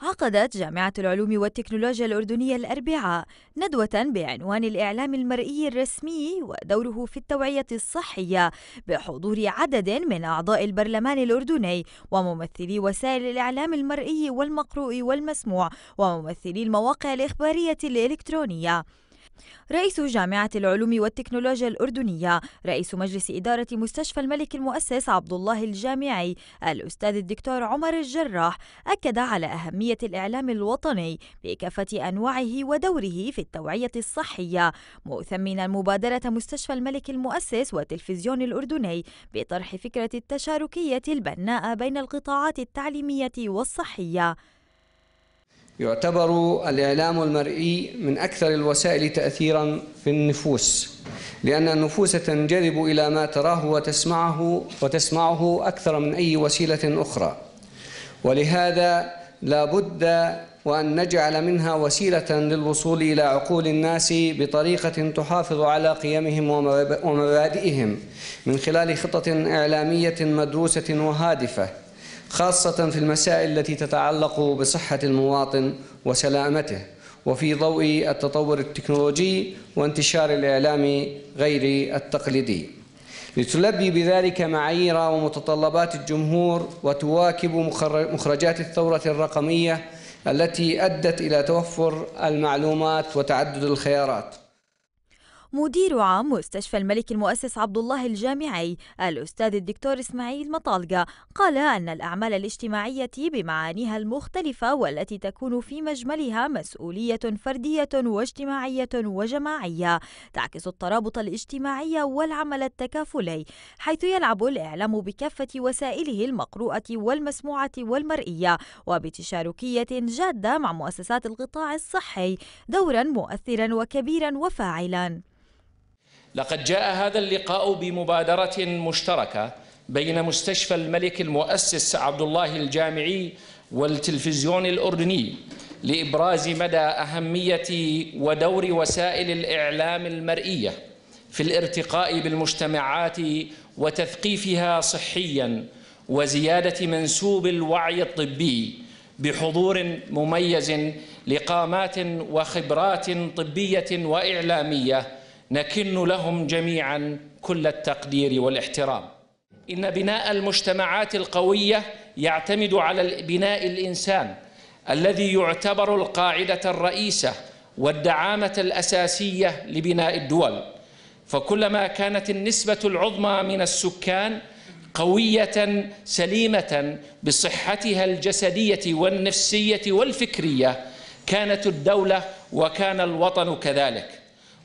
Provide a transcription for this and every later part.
عقدت جامعة العلوم والتكنولوجيا الأردنية الأربعاء ندوة بعنوان الإعلام المرئي الرسمي ودوره في التوعية الصحية بحضور عدد من أعضاء البرلمان الأردني وممثلي وسائل الإعلام المرئي والمقروء والمسموع وممثلي المواقع الإخبارية الإلكترونية رئيس جامعة العلوم والتكنولوجيا الأردنية رئيس مجلس إدارة مستشفى الملك المؤسس عبد الله الجامعي الأستاذ الدكتور عمر الجراح أكد على أهمية الإعلام الوطني بكافة أنواعه ودوره في التوعية الصحية مثمنا مبادرة مستشفى الملك المؤسس والتلفزيون الأردني بطرح فكرة التشاركية البناءة بين القطاعات التعليمية والصحية يعتبر الإعلام المرئي من أكثر الوسائل تأثيرا في النفوس لأن النفوس تنجذب إلى ما تراه وتسمعه وتسمعه أكثر من أي وسيلة أخرى ولهذا لا بد وأن نجعل منها وسيلة للوصول إلى عقول الناس بطريقة تحافظ على قيمهم ومبادئهم من خلال خطة إعلامية مدروسة وهادفة خاصة في المسائل التي تتعلق بصحة المواطن وسلامته وفي ضوء التطور التكنولوجي وانتشار الإعلام غير التقليدي لتلبي بذلك معايير ومتطلبات الجمهور وتواكب مخرجات الثورة الرقمية التي أدت إلى توفر المعلومات وتعدد الخيارات مدير عام مستشفى الملك المؤسس عبد الله الجامعي الأستاذ الدكتور إسماعيل مطالقة قال أن الأعمال الاجتماعية بمعانيها المختلفة والتي تكون في مجملها مسؤولية فردية واجتماعية وجماعية تعكس الترابط الاجتماعي والعمل التكافلي حيث يلعب الإعلام بكافة وسائله المقروءة والمسموعة والمرئية وبتشاركية جادة مع مؤسسات القطاع الصحي دورا مؤثرا وكبيرا وفاعلا لقد جاء هذا اللقاء بمبادرة مشتركة بين مستشفى الملك المؤسس عبد الله الجامعي والتلفزيون الأردني لإبراز مدى أهمية ودور وسائل الإعلام المرئية في الارتقاء بالمجتمعات وتثقيفها صحياً وزيادة منسوب الوعي الطبي بحضور مميز لقامات وخبرات طبية وإعلامية نكن لهم جميعا كل التقدير والاحترام إن بناء المجتمعات القوية يعتمد على بناء الإنسان الذي يعتبر القاعدة الرئيسة والدعامة الأساسية لبناء الدول فكلما كانت النسبة العظمى من السكان قوية سليمة بصحتها الجسدية والنفسية والفكرية كانت الدولة وكان الوطن كذلك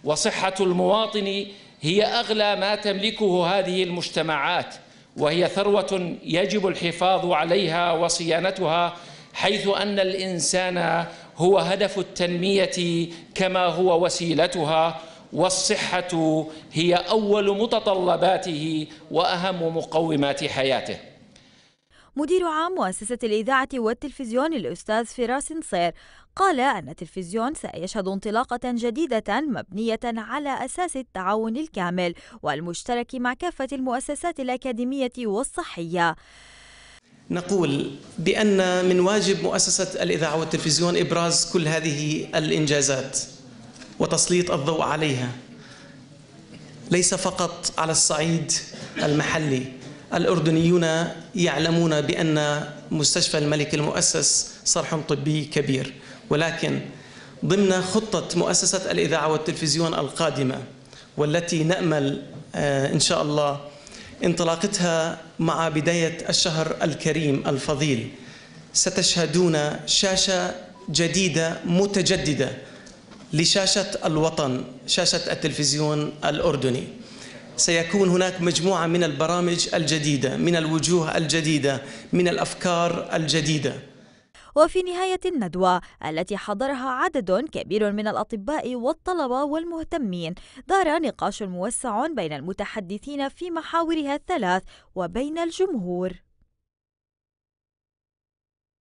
وصحة المواطن هي أغلى ما تملكه هذه المجتمعات وهي ثروة يجب الحفاظ عليها وصيانتها حيث أن الإنسان هو هدف التنمية كما هو وسيلتها والصحة هي أول متطلباته وأهم مقومات حياته مدير عام مؤسسة الإذاعة والتلفزيون الأستاذ فراس نصير قال أن التلفزيون سيشهد انطلاقة جديدة مبنية على أساس التعاون الكامل والمشترك مع كافة المؤسسات الأكاديمية والصحية نقول بأن من واجب مؤسسة الإذاعة والتلفزيون إبراز كل هذه الإنجازات وتسليط الضوء عليها ليس فقط على الصعيد المحلي الأردنيون يعلمون بأن مستشفى الملك المؤسس صرح طبي كبير ولكن ضمن خطة مؤسسة الإذاعة والتلفزيون القادمة والتي نأمل آه، إن شاء الله انطلاقتها مع بداية الشهر الكريم الفضيل ستشهدون شاشة جديدة متجددة لشاشة الوطن شاشة التلفزيون الأردني سيكون هناك مجموعة من البرامج الجديدة من الوجوه الجديدة من الأفكار الجديدة وفي نهاية الندوة التي حضرها عدد كبير من الأطباء والطلبة والمهتمين دار نقاش موسع بين المتحدثين في محاورها الثلاث وبين الجمهور